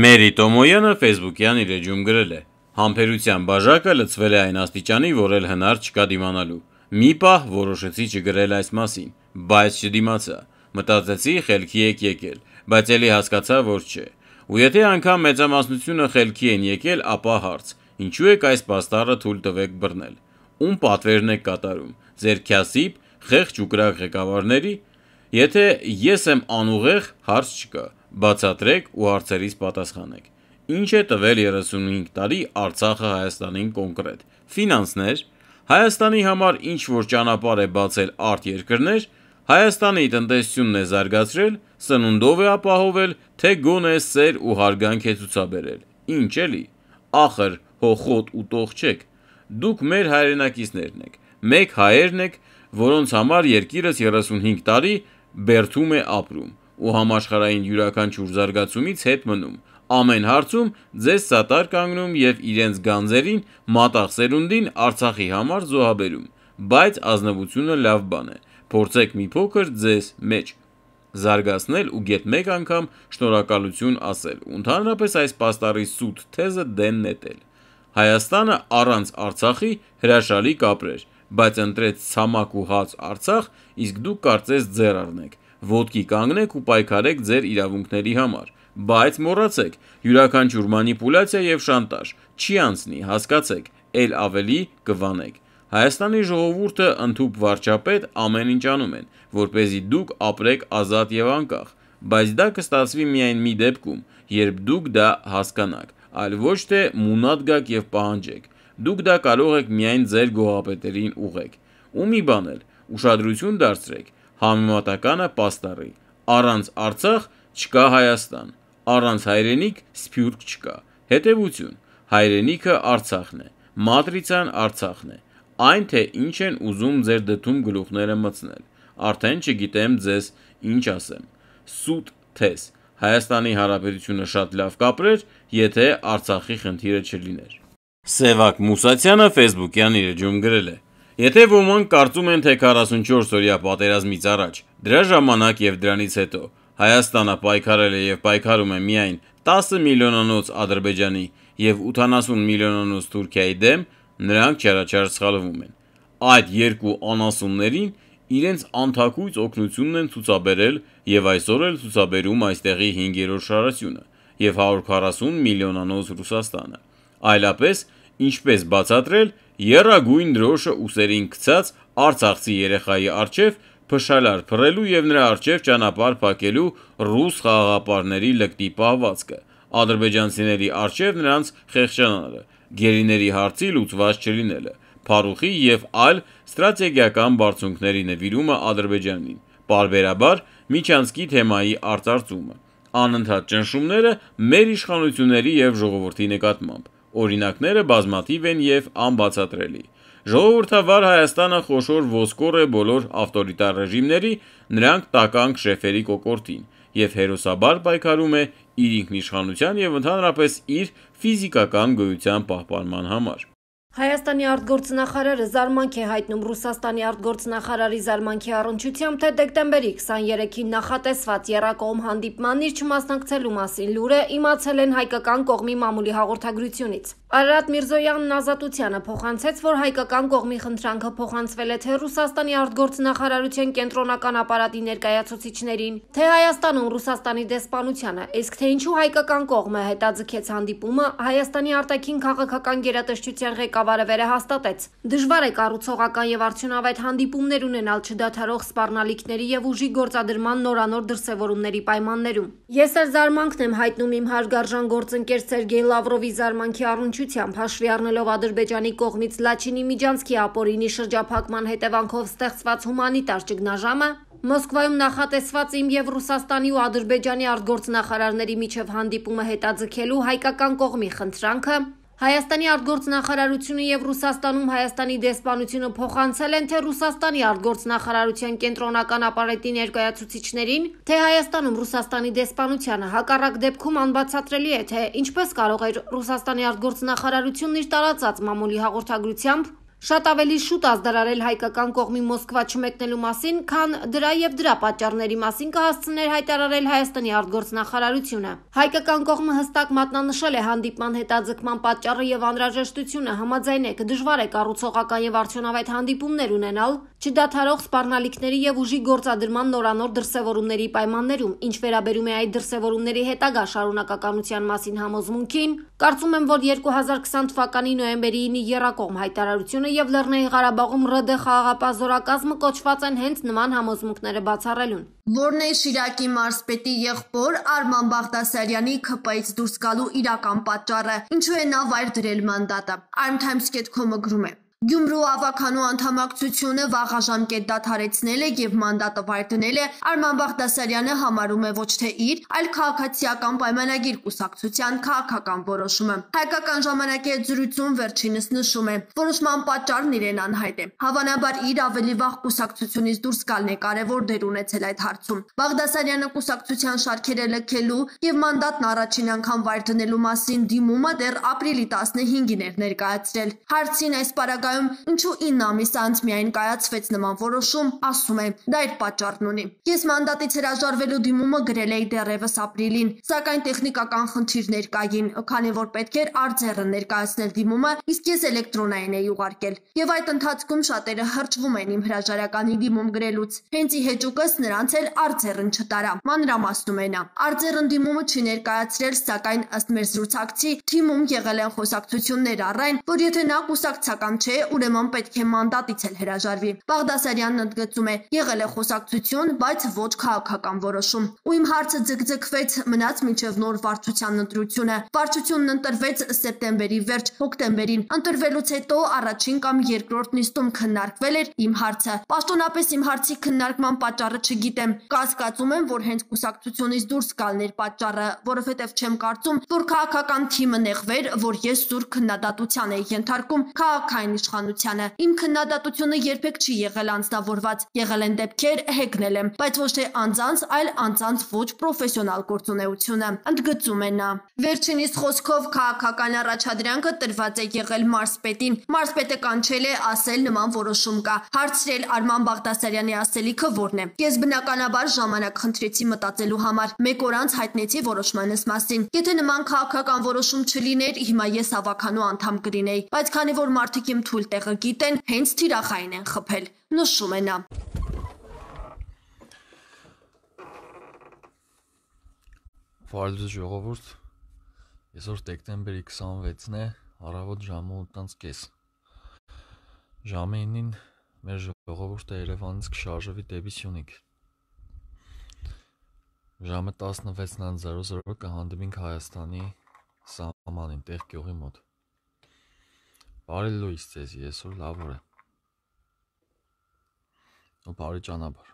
Մերի Տոմոյանը Facebook-յան իր էջում գրել է. «Համբերության բաժակը լցվել է այն աստիճանի, որ էլ հնար չկա դիմանալու։ Մի պահ որոշեցի չգրել այս մասին, բայց չդիմացա։ Մտածեցի խելքի եք եկել, բայց էլի հասկացա, որ չէ։ Ու եթե անգամ մեծամասնությունը խելքի են եկել, ապա հարց. ինչու եք այս պաստառը թույլ տվեք բռնել։ Ում պատվերն եք կատարում։ Ձեր քյասիպ, խեղճ ու կրակ ղեկավարների։ Եթե ես եմ անուղեղ, հարց չկա» Բացատրեք ու հարցերից պատասխանեք։ Ինչ է տվել 35 տարի Արցախը Հայաստանին կոնկրետ։ Ֆինանսներ, Հայաստանի համար ինչ որ ճանապարհ է բացել արտ երկրներ, Հայաստանի տնտեսությունն է զարգացրել, սնունդով է ապահովել, թե գոնե սեր ու հարգանք է ցուցաբերել։ Ինչ էլի։ Ախր հոխոտ ու տող չեք։ Դուք մեր հայրենակիցներն եք։ Մեկ հայերն եք, որոնց համար երկիրս 35 տարի բերթում է ապրում ու համաշխարհային յուրաքանչյուր զարգացումից հետ մնում, ամեն հարցում ձեզ սատար կանգնում և իրենց գանձերին, մատաղ սերունդին Արցախի համար զոհաբերում, բայց ազնվությունը լավ բան է, փորձեք մի փոքր ձեզ մեջ զարգացնել ու գեթ մեկ անգամ շնորհակալություն ասել ու ընդհանրապես այս պաստառի սուտ թեզը դեն նետել։ Հայաստանը առանց Արցախի հրաշալի կապրեր, բայց ընտրեց ցամաք ու հաց Արցախ, իսկ դուք կարծես ձեռ առնեք ոտքի կանգնեք ու պայքարեք ձեր իրավունքների համար։ Բայց մոռացեք, յուրաքանչյուր մանիպուլյացիա եւ շանտաժ չի անցնի, հասկացեք, ել ավելի կվանեք։ Հայաստանի ժողովուրդը ընդհուպ վարչապետ ամեն ինչ անում են, որ เป զի դուք ապրեք ազատ եւ անկախ, բայց դա կստացվի միայն մի դեպքում, երբ դուք դա հասկանաք, այլ ոչ թե մունատ գաք եւ պահանջեք։ Դուք դա կարող եք միայն ձեր գողապետերին ուղեք։ Ու մի բան էլ, ուշադրություն դարձրեք, Համեմատականը պաստառի. Առանց Արցախ չկա Հայաստան, առանց հայրենիք Սփյուռք չկա։ Հետևություն. հայրենիքը Արցախն է, մատրիցան Արցախն է։ Այն թե ինչ են ուզում ձեր դդում գլուխները մցնել։ Արդեն չգիտեմ ձեզ ինչ ասեմ։ Սուտ թես Հայաստանի Հանրապետությունը շատ լավ կապրեր, եթե Արցախի խնդիրը չլիներ։ Սևակ Մուսացյանը Facebook-յան իր գրել է. Եթե ոմանք կարծում են, թե 44 օրյա պատերազմից առաջ, դրա ժամանակ եւ դրանից հետո Հայաստանը պայքարել է եւ պայքարում է միայն 10 միլիոնանոց Ադրբեջանի եւ 80 միլիոնանոց Թուրքիայի դեմ, նրանք չարաչար սխալվում են։ Այդ երկու անասուններին իրենց անթակույց օգնությունն են ցուցաբերել եւ այսօր էլ ցուցաբերում այստեղի 5-րդ շարասյունը եւ 140 միլիոնանոց Ռուսաստանը։ Այլապես, ինչպես բացատրել, եռագույն դրոշը ուսերին գցած արցախցի երեխայի առջև փշալար փռելու և նրա առջև ճանապարհ փակելու ռուս խաղաղապահների լկտի պահվածքը, ադրբեջանցիների առջև նրանց խեղճանալը, գերիների հարցի լուծված չլինելը, փարուխի և այլ ստրատեգիական բարձունքների նվիրումը Ադրբեջանին, պարբերաբար միջանցքի թեմայի արծարծումը, անընդհատ ճնշումները մեր իշխանությունների և ժողովրդի նկատմամբ, Օրինակները բազմաթիվ են և անբացատրելի։ Ժողովրդավար Հայաստանը խոշոր ոսկոր է բոլոր ավտորիտար ռեժիմների, նրանք տականք շեֆերի կոկորդին, և հերոսաբար պայքարում է իր ինքնիշխանության և ընդհանրապես իր ֆիզիկական գոյության պահպանման համար Հայաստանի արտգործնախարարը զարմանք է հայտնում Ռուսաստանի արտգործնախարարի զարմանքի առնչությամբ, թե դեկտեմբերի 23-ին նախատեսված Երակոմ հանդիպմանն իր չմասնակցելու մասին լուրը իմացել են հայկական կողմի մամուլի հաղորդագրությունից։ Արարատ Միրզոյանն ազատությանը փոխանցեց, որ հայկական կողմի խնդրանքը փոխանցվել է թե Ռուսաստանի արտգործնախարարության կենտրոնական ապարատի ներկայացուցիչներին, թե Հայաստանում Ռուսաստանի դեսպանությանը, իսկ թե ինչու հայկական կողմը հետաձգեց հանդիպումը, Հայաստանի արտաքին քաղաքական գերատեսչության ղեկավարը վերահաստատեց. Դժվար է կառուցողական եւ արդյունավետ հանդիպումներ ունենալ չդադարող սպառնալիքների եւ ուժի գործադրման նորանոր դրսեւորումների պայմաններում։ Ես էլ զարմանքն եմ հայտնում իմ հարգարժան գործընկեր Սերգեյ Լավրովի զարմանքի առնչությամբ բնակչությամբ հաշվի առնելով Ադրբեջանի կողմից Լաչինի միջանցքի ապօրինի շրջափակման հետևանքով ստեղծված հումանիտար ճգնաժամը Մոսկվայում նախատեսված իմ եւ Ռուսաստանի ու Ադրբեջանի արտգործնախարարների միջև հանդիպումը հետաձգելու հայկական կողմի խնդրանքը Հայաստանի արտգործնախարարությունը եւ Ռուսաստանում Հայաստանի դեսպանությունը փոխանցել են թե Ռուսաստանի արտգործնախարարության կենտրոնական ապարատի ներկայացուցիչներին, թե Հայաստանում Ռուսաստանի դեսպանությանը հակառակ դեպքում անբացատրելի է թե ինչպես կարող էր Ռուսաստանի արտգործնախարարությունն իր տարածած մամուլի հաղորդագրությամբ շատ ավելի շուտ ազդարարել հայկական կողմի Մոսկվա չմեկնելու մասին, քան դրա եւ դրա պատճառների մասին կհասցներ հայտարարել Հայաստանի արտգործնախարարությունը։ Հայկական կողմը հստակ մատնանշել է հանդիպման հետաձգման պատճառը եւ անհրաժեշտությունը, համաձայն է կդժվար է կառուցողական եւ արդյունավետ հանդիպումներ ունենալ չդադարող սպառնալիքների եւ ուժի գործադրման նորանոր դրսեւորումների պայմաններում, ինչ վերաբերում է այդ դրսեւորումների հետագա շարունակականության մասին համոզմունքին, կարծում եմ, որ 2020 թվականի նոյեմբերի 9-ի Եռակողմ հայտարարությունը եւ Լեռնային Ղարաբաղում ՌԴ խաղաղապահ զորակազմը կոչված են հենց նման համոզմունքները բացառելուն։ Լորնեյ Շիրակի մարզպետի եղբոր Արման Բաղդասարյանի ՔՊ-ից դուրս գալու իրական պատճառը, ինչու է նա վայր դրել մանդատը։ Armtimes.com-ը գրում է. Գյումրու ավականու անդամակցությունը վաղաժամկետ դադարեցնել է եւ մանդատը վարդնել է Արման Բաղդասարյանը համարում է ոչ թե իր, այլ քաղաքացիական պայմանագիր կուսակցության քաղաքական որոշումը։ Հայկական ժամանակի հետ զրույցում վերջինս նշում է, որոշման պատճառն իրեն անհայտ է։ Հավանաբար իր ավելի վաղ կուսակցությունից դուրս գալն է կարևոր դեր ունեցել այդ հարցում։ Բաղդասարյանը կուսակցության շարքերը լքելու եւ մանդատն առաջին անգամ վարդնելու մասին դիմումը դեռ ապրիլի 15-ին էր ներկայացրել։ Հարցին այս պարագայ Ամերիկայում ինչու 9 ամիս անց միայն կայացվեց նման որոշում, ասում է, դա իր պատճառն ունի։ Ես մանդատից հրաժարվելու դիմումը գրել էի դեռևս ապրիլին, սակայն տեխնիկական խնդիրներ կային, քանի որ պետք էր արձերը ներկայացնել դիմումը, իսկ ես էլեկտրոնային էի ուղարկել։ Եվ այդ ընթացքում շատերը հրճվում են իմ հրաժարականի դիմում գրելուց։ Հենց ի հեճուկս նրանց էլ արձերն չտարա։ Մանրամասնում է նա։ Արձերն դիմումը չի ներկայացրել, սակայն ըստ մեր զրուցակցի թիմում եղել են խոսակցություններ առայն, որ եթե նա կուսակցական չէ, ուրեմն պետք է մանդատից էլ հրաժարվի։ Բաղդասարյանն ընդգծում է. եղել է խոսակցություն, բայց ոչ քաղաքական որոշում։ Ու իմ հարցը ձգձգվեց, մնաց մինչև նոր վարչության ընտրությունը։ Վարչությունն ընտրվեց սեպտեմբերի վերջ, հոկտեմբերին։ Ընտրվելուց հետո առաջին կամ երկրորդ նիստում քննարկվել էր իմ հարցը։ Պաշտոնապես իմ հարցի քննարկման պատճառը չգիտեմ։ Կասկածում եմ, որ հենց կուսակցությունից դուրս գալն էր պատճառը, որովհետև չեմ կարծում, որ քաղաքական թիմը նեղվեր, որ ես սուր քննադատության էի ենթարկում քաղաքային իշխ իշխանությանը։ Իմ քննադատությունը երբեք չի եղել անձնավորված, եղել են դեպքեր, հեգնել եմ, բայց ոչ թե անձանց, այլ անձանց ոչ պրոֆեսիոնալ գործունեությունը։ Ընդգծում է նա։ Վերջինիս խոսքով քաղաքական առաջադրանքը տրված է եղել Մարսպետին։ Մարսպետը կանչել է ասել նման որոշում կա։ Հարցրել Արման Բաղդասարյանի ասելիքը որն է։ Ես բնականաբար ժամանակ խնդրեցի մտածելու համար։ Մեկ օր անց հայտնեցի որոշմանս մասին։ Եթե նման քաղաքական որոշում չլիներ, հիմա ես ավականու անդամ կլինեի, բայց քանի որ մարդիկ իմ թույլ տեղը գիտեն, հենց թիրախային են խփել, նշում է նա։ Վարդուս ժողովուրդ, եսօր դեկտեմբերի 26-ն է, առավոտ ժամը 8-ից կես։ Ժամը 9-ին մեր ժողովուրդը Երևանից կշարժվի դեպի Սյունիք։ Ժամը 16:00-ը կհանդիպենք Հայաստանի սահմանին, Տեղ գյուղի մոտ։ Բարի լույս ձեզ, այսօր լավ օր է։ Ու բարի ճանապարհ։